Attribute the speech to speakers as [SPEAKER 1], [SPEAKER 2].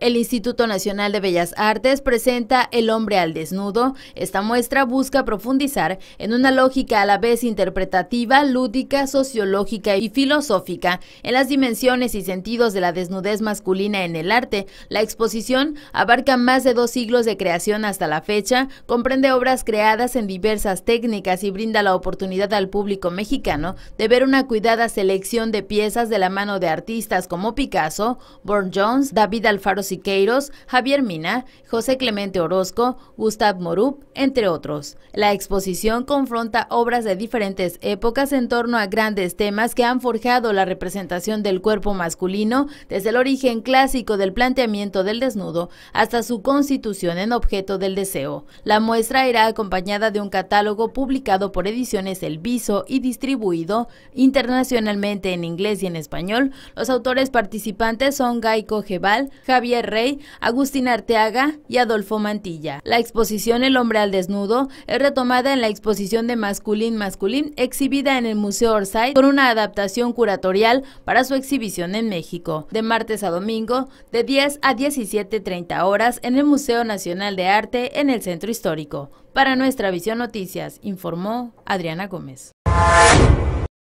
[SPEAKER 1] El Instituto Nacional de Bellas Artes presenta El hombre al desnudo. Esta muestra busca profundizar en una lógica a la vez interpretativa, lúdica, sociológica y filosófica en las dimensiones y sentidos de la desnudez masculina en el arte. La exposición abarca más de dos siglos de creación hasta la fecha, comprende obras creadas en diversas técnicas y brinda la oportunidad al público mexicano de ver una cuidada selección de piezas de la mano de artistas como Picasso, Bourne Jones, David Alfaro Siqueiros, Javier Mina, José Clemente Orozco, Gustav Morup, entre otros. La exposición confronta obras de diferentes épocas en torno a grandes temas que han forjado la representación del cuerpo masculino desde el origen clásico del planteamiento del desnudo hasta su constitución en objeto del deseo. La muestra irá acompañada de un catálogo publicado por Ediciones El Viso y distribuido internacionalmente en inglés y en español. Los autores participantes son Gaiko Gebal, Javier Rey, Agustín Arteaga y Adolfo Mantilla. La exposición El hombre al desnudo es retomada en la exposición de Masculín Masculín exhibida en el Museo Orsay con una adaptación curatorial para su exhibición en México, de martes a domingo, de 10 a 17.30 horas en el Museo Nacional de Arte en el Centro Histórico. Para nuestra visión noticias, informó Adriana Gómez.